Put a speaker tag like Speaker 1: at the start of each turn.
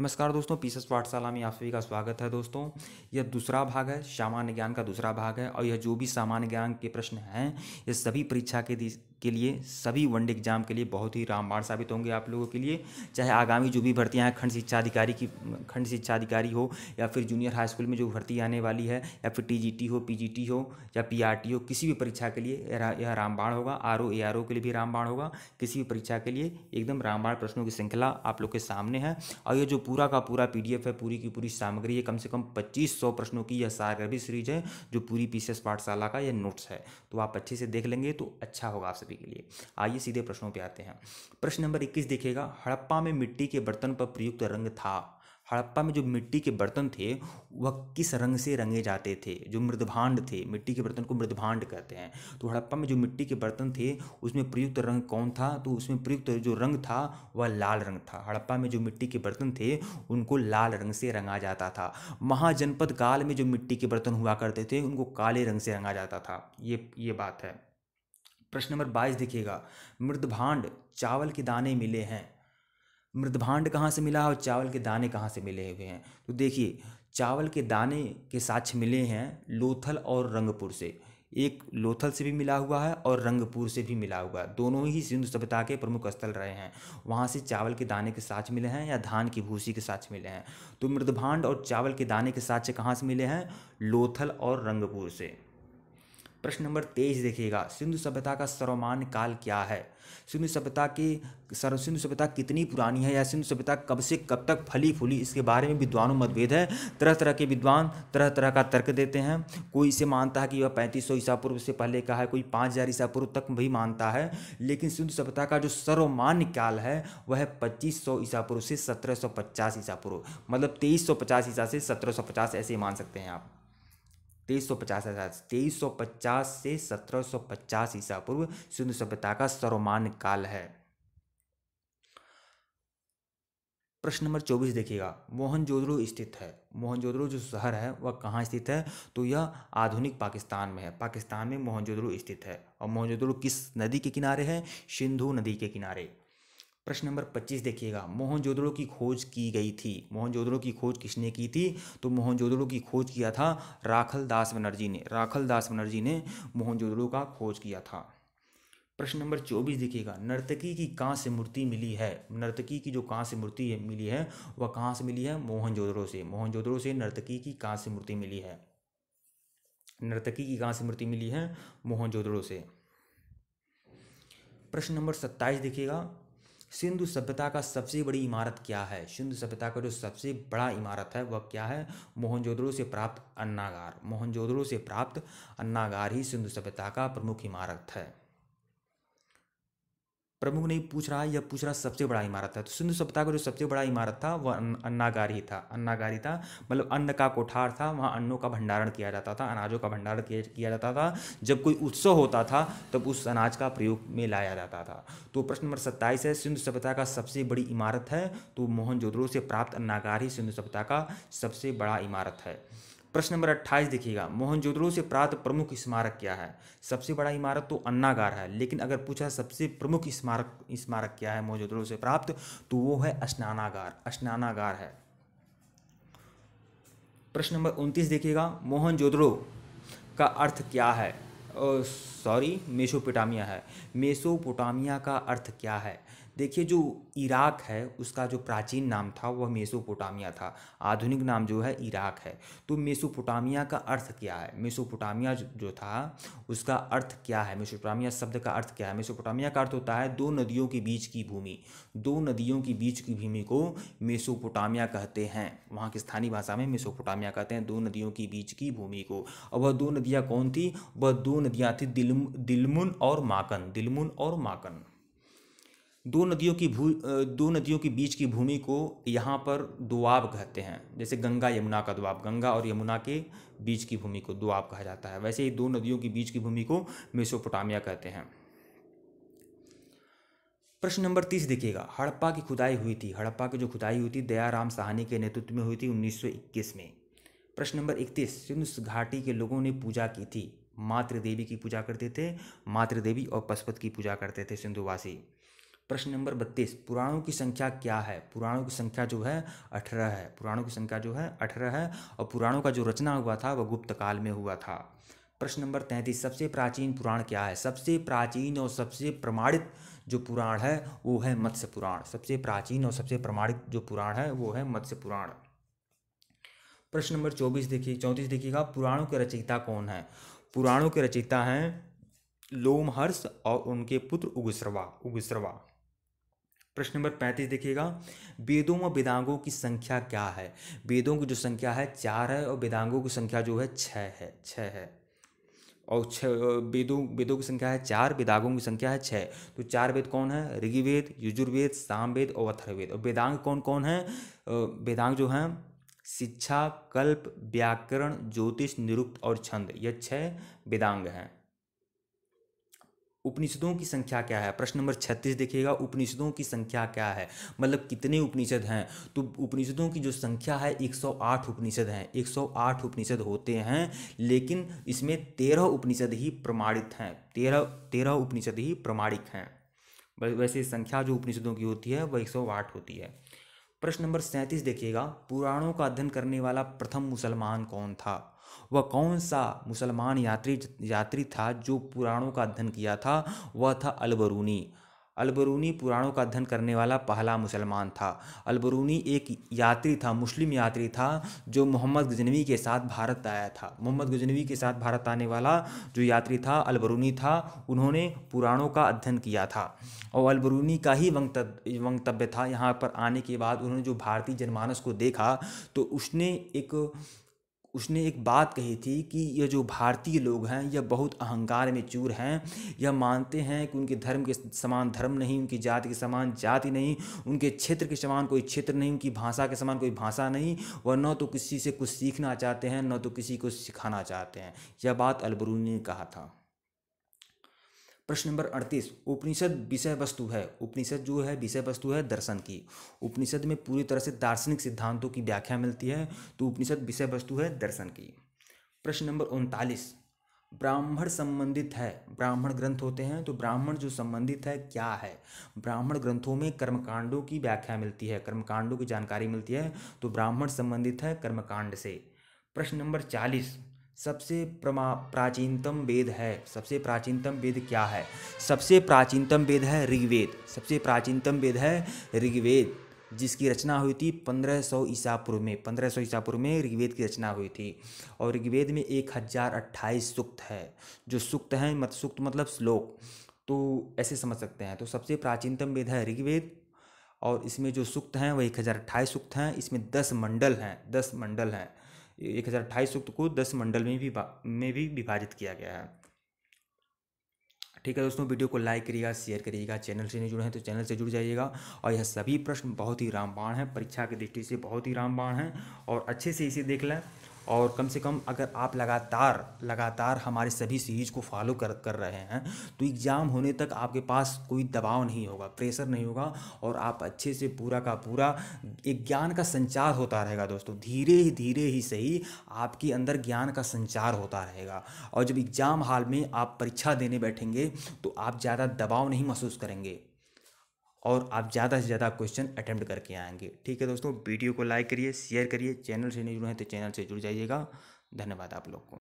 Speaker 1: नमस्कार दोस्तों पीसस पाठशाला में आप सभी का स्वागत है दोस्तों यह दूसरा भाग है सामान्य ज्ञान का दूसरा भाग है और यह जो भी सामान्य ज्ञान के प्रश्न हैं ये सभी परीक्षा के के लिए सभी वनडे एग्जाम के लिए बहुत ही रामबाण साबित होंगे आप लोगों के लिए चाहे आगामी जो भी भर्तियाँ हैं खंड शिक्षा अधिकारी की खंड शिक्षा अधिकारी हो या फिर जूनियर हाई स्कूल में जो भर्ती आने वाली है या फिर टीजीटी हो पीजीटी हो या पीआरटी हो किसी भी परीक्षा के लिए यह रामबाण होगा R O A R O के लिए भी रामबाण होगा किसी भी परीक्षा के लिए एकदम रामबाण प्रश्नों की श्रृंखला आप लोग के सामने है और ये जो पूरा का पूरा पी है पूरी की पूरी सामग्री है कम से कम पच्चीस सौ प्रश्नों की यह सारगर्भी सीरीज है जो पूरी पी पाठशाला का यह नोट्स है तो आप अच्छे से देख लेंगे तो अच्छा होगा आपसे फिलोसफी के लिए आइए सीधे प्रश्नों पर आते हैं प्रश्न नंबर इक्कीस देखिएगा हड़प्पा में मिट्टी के बर्तन पर प्रयुक्त रंग था हड़प्पा में जो मिट्टी के बर्तन थे वह किस रंग से रंगे जाते थे जो मृदभांड थे मिट्टी के बर्तन को मृदभांड कहते हैं तो हड़प्पा में जो मिट्टी के बर्तन थे उसमें प्रयुक्त रंग कौन था तो उसमें प्रयुक्त जो रंग था वह लाल रंग था हड़प्पा में जो मिट्टी के बर्तन थे उनको लाल रंग से रंगा जाता था महाजनपद काल में जो मिट्टी के बर्तन हुआ करते थे उनको काले रंग से रंगा जाता था ये ये बात है प्रश्न नंबर बाईस देखिएगा मृदभांड चावल के दाने मिले हैं मृदभांड कहाँ से मिला है और चावल के दाने कहाँ से मिले हुए हैं तो देखिए चावल के दाने के साक्ष्य मिले हैं लोथल और रंगपुर से एक लोथल से भी मिला हुआ है और रंगपुर से भी मिला हुआ है दोनों ही सिंधु सभ्यता के प्रमुख स्थल रहे हैं वहाँ से चावल के दाने के साक्ष मिले हैं या धान की भूसी के साक्ष मिले हैं तो मृदभांड और चावल के दाने के साक्ष कहाँ से मिले हैं लोथल और रंगपुर से प्रश्न नंबर तेईस देखिएगा सिंधु सभ्यता का सर्वमान काल क्या है सिंधु सभ्यता की सर्व सिंधु सभ्यता कितनी पुरानी है या सिंधु सभ्यता कब से कब तक फली फूली इसके बारे में विद्वानों मतभेद है तरह तरह के विद्वान तरह तरह का तर्क देते हैं कोई इसे मानता है कि वह पैंतीस सौ ईसा पूर्व से पहले का है कोई पाँच हज़ार ईसा पूर्व तक भी मानता है लेकिन सिंधु सभ्यता का जो सर्वमान्य काल है वह है पच्चीस सौ ईसा पूर्व से सत्रह सौ पचास ईसा पूर्व मतलब तेईस सौ पचास ईसा से सत्रह सौ पचास ऐसे मान सकते हैं आप तेईस सौ पचास से 1750 ईसा पूर्व सिंधु सभ्यता का सर्वमान काल है प्रश्न नंबर चौबीस देखिएगा मोहनजोदड़ो स्थित है मोहनजोदड़ो जो शहर है वह कहाँ स्थित है तो यह आधुनिक पाकिस्तान में है पाकिस्तान में मोहनजोदड़ो स्थित है और मोहनजोदड़ो किस नदी के किनारे है सिंधु नदी के किनारे प्रश्न नंबर पच्चीस देखिएगा मोहनजोदड़ो की खोज की गई थी मोहनजोदड़ो की खोज किसने की थी तो मोहनजोदड़ो की खोज किया था राखल दास बनर्जी ने राखल दास बनर्जी ने मोहनजोदड़ो का खोज किया था प्रश्न नंबर चौबीस देखिएगा नर्तकी की कहाँ से मूर्ति मिली है नर्तकी की जो कहाँ से मूर्ति मिली है वह कहाँ से मिली है मोहनजोदड़ो से मोहनजोदड़ो से नर्तकी की कहाँ से मूर्ति मिली है नर्तकी की कहाँ से मूर्ति मिली है मोहनजोदड़ो से प्रश्न नंबर सत्ताईस देखिएगा सिंधु सभ्यता का सबसे बड़ी इमारत क्या है सिंधु सभ्यता का जो सबसे बड़ा इमारत है वह क्या है मोहनजोदड़ो से प्राप्त अन्नागार मोहनजोदड़ो से प्राप्त अन्नागार ही सिंधु सभ्यता का प्रमुख इमारत है प्रमुख नहीं पूछ रहा यह पूछ रहा सबसे बड़ा इमारत था तो सिंधु सभ्यता का जो सबसे बड़ा इमारत था वह अन्नागारी था अन्नागारी था मतलब अन्न का कोठार था वहाँ अन्नों का भंडारण किया जाता था अनाजों का भंडारण किया जाता था जब कोई उत्सव होता था तब उस अनाज का प्रयोग में लाया जाता था तो प्रश्न नंबर सत्ताईस है सिंधु सभ्यता का सबसे बड़ी इमारत है तो मोहन से प्राप्त अन्नागारी सिंधु सभ्यता का सबसे बड़ा इमारत है प्रश्न नंबर अट्ठाईस देखिएगा मोहनजोदड़ो से प्राप्त प्रमुख स्मारक क्या है सबसे बड़ा इमारत तो अन्नागार है लेकिन अगर पूछा सबसे प्रमुख स्मारक स्मारक क्या है मोहनजोदड़ो से प्राप्त तो वो है स्नानागार स्नानागार है प्रश्न नंबर उनतीस देखिएगा मोहनजोदड़ो का अर्थ क्या है सॉरी मेसोपोटामिया है मेसोपोटामिया का अर्थ क्या है देखिए जो इराक है उसका जो प्राचीन नाम था वह मेसोपोटामिया था आधुनिक नाम जो है इराक है तो मेसोपोटामिया का अर्थ क्या है मेसोपोटामिया जो था उसका अर्थ क्या है मेसोपोटामिया शब्द का अर्थ क्या है मेसोपोटामिया का अर्थ होता है दो नदियों के बीच की भूमि दो नदियों के बीच की भूमि को मेसोपोटामिया कहते हैं वहाँ की स्थानीय भाषा में मेसोपोटामिया कहते हैं दो नदियों के बीच की भूमि को और वह दो नदियाँ कौन थी वह दो नदियाँ थी दिलम दिलमुन और माकन दिलमुन और माकन दो नदियों की भू दो नदियों के बीच की भूमि को यहाँ पर दुआब कहते हैं जैसे गंगा यमुना का दुआब गंगा और यमुना के बीच की भूमि को दुआब कहा जाता है वैसे ही दो नदियों के बीच की भूमि को मेसोपोटामिया कहते हैं प्रश्न नंबर तीस देखिएगा हड़प्पा की खुदाई हुई थी हड़प्पा की जो खुदाई हुई थी दयाराम साहनी के नेतृत्व में हुई थी 1921 में प्रश्न नंबर इकतीस सिंधु घाटी के लोगों ने पूजा की थी मातृदेवी की पूजा करते थे मातृदेवी और पशुपत की पूजा करते थे सिंधुवासी प्रश्न नंबर बत्तीस पुराणों की संख्या क्या है पुराणों की संख्या जो है अठारह है पुराणों की संख्या जो है अठारह है और पुराणों का जो रचना हुआ था वह गुप्त काल में हुआ था प्रश्न नंबर तैंतीस सबसे प्राचीन पुराण क्या है सबसे प्राचीन और सबसे प्रमाणित जो पुराण है वो है मत्स्य पुराण सबसे प्राचीन और सबसे प्रमाणित जो पुराण है वो है मत्स्य पुराण प्रश्न नंबर चौबीस देखिए चौंतीस देखिएगा पुराणों के रचयिता कौन है पुराणों के रचयिता हैं लोमहर्ष और उनके पुत्र उग्रवा उग्रवा प्रश्न नंबर पैंतीस देखिएगा वेदों व वेदांगों की संख्या क्या है वेदों की जो संख्या है चार है और वेदांगों की संख्या जो है छः है छः है और छः वेदों वेदों की संख्या है चार वेदांगों की संख्या है छः तो चार वेद कौन है ऋग्वेद यजुर्वेद सामवेद और अथर्वेद और वेदांग कौन कौन है वेदांग जो हैं शिक्षा कल्प व्याकरण ज्योतिष निरुक्त और छंद ये छः वेदांग हैं उपनिषदों की संख्या क्या है प्रश्न नंबर छत्तीस देखिएगा उपनिषदों की संख्या क्या है मतलब कितने उपनिषद हैं तो उपनिषदों की जो संख्या है 108 उपनिषद हैं 108 उपनिषद होते हैं लेकिन इसमें तेरह उपनिषद ही प्रमाणित हैं तेरह तेरह उपनिषद ही प्रमाणिक हैं वैसे संख्या जो उपनिषदों की होती है वह एक होती है प्रश्न नंबर सैंतीस देखिएगा पुराणों का अध्ययन करने वाला प्रथम मुसलमान कौन था वह कौन सा मुसलमान यात्री यात्री था जो पुराणों का अध्ययन किया था वह था अलबरूनी अलबरूनी पुराणों का अध्ययन करने वाला पहला मुसलमान था अलबरूनी एक यात्री था मुस्लिम यात्री था जो मोहम्मद गजनवी के साथ भारत आया था मोहम्मद गजनवी के साथ भारत आने वाला जो यात्री था अलबरूनी था उन्होंने पुराणों का अध्ययन किया था और अलबरूनी का ही वंगतव्य था यहाँ पर आने के बाद उन्होंने जो भारतीय जनमानस को देखा तो उसने एक उसने एक बात कही थी कि ये जो भारतीय लोग हैं यह बहुत अहंकार में चूर हैं यह मानते हैं कि उनके धर्म के समान धर्म नहीं उनकी जाति के समान जाति नहीं उनके क्षेत्र के समान कोई क्षेत्र नहीं उनकी भाषा के समान कोई भाषा नहीं वह न तो किसी से कुछ सीखना चाहते हैं न तो किसी को सिखाना चाहते हैं यह बात अलबरूनी ने कहा था प्रश्न नंबर अड़तीस उपनिषद विषय वस्तु है उपनिषद जो है विषय वस्तु है दर्शन की उपनिषद में पूरी तरह से दार्शनिक सिद्धांतों की व्याख्या मिलती है तो उपनिषद विषय वस्तु है दर्शन की प्रश्न नंबर उनतालीस ब्राह्मण संबंधित है ब्राह्मण ग्रंथ होते हैं तो ब्राह्मण जो संबंधित है क्या है ब्राह्मण ग्रंथों में कर्मकांडों की व्याख्या मिलती है कर्मकांडों की जानकारी मिलती है तो ब्राह्मण संबंधित है कर्मकांड से प्रश्न नंबर चालीस सबसे प्रमा प्राचीनतम वेद है सबसे प्राचीनतम वेद क्या है सबसे प्राचीनतम वेद है ऋग्वेद सबसे प्राचीनतम वेद है ऋग्वेद जिसकी रचना हुई थी 1500 सौ ईसा पूर्व में 1500 सौ ईसा पूर्व में ऋग्वेद की रचना हुई थी और ऋग्वेद में एक हज़ार अट्ठाईस सूक्त है जो सूक्त हैं मत सूक्त मतलब श्लोक तो ऐसे समझ सकते हैं तो सबसे प्राचीनतम वेद है ऋग्वेद और इसमें जो सूक्त हैं वह एक हज़ार अट्ठाईस सूक्त हैं इसमें दस मंडल हैं दस मंडल हैं एक हज़ार अट्ठाईस उक्त को दस मंडल में भी में भी विभाजित किया गया है ठीक है दोस्तों वीडियो को लाइक करिएगा शेयर करिएगा चैनल से नहीं जुड़े हैं तो चैनल से जुड़ जाइएगा और यह सभी प्रश्न बहुत ही रामबाण हैं परीक्षा की दृष्टि से बहुत ही रामबाण हैं और अच्छे से इसे देख लें और कम से कम अगर आप लगातार लगातार हमारे सभी सीरीज़ को फॉलो कर कर रहे हैं तो एग्ज़ाम होने तक आपके पास कोई दबाव नहीं होगा प्रेशर नहीं होगा और आप अच्छे से पूरा का पूरा एक ज्ञान का संचार होता रहेगा दोस्तों धीरे ही धीरे ही सही आपके अंदर ज्ञान का संचार होता रहेगा और जब एग्ज़ाम हाल में आप परीक्षा देने बैठेंगे तो आप ज़्यादा दबाव नहीं महसूस करेंगे और आप ज़्यादा से ज़्यादा क्वेश्चन अटैम्प्ट करके आएंगे ठीक है दोस्तों वीडियो को लाइक करिए शेयर करिए चैनल से नहीं जुड़े हैं तो चैनल से जुड़ जाइएगा धन्यवाद आप लोग को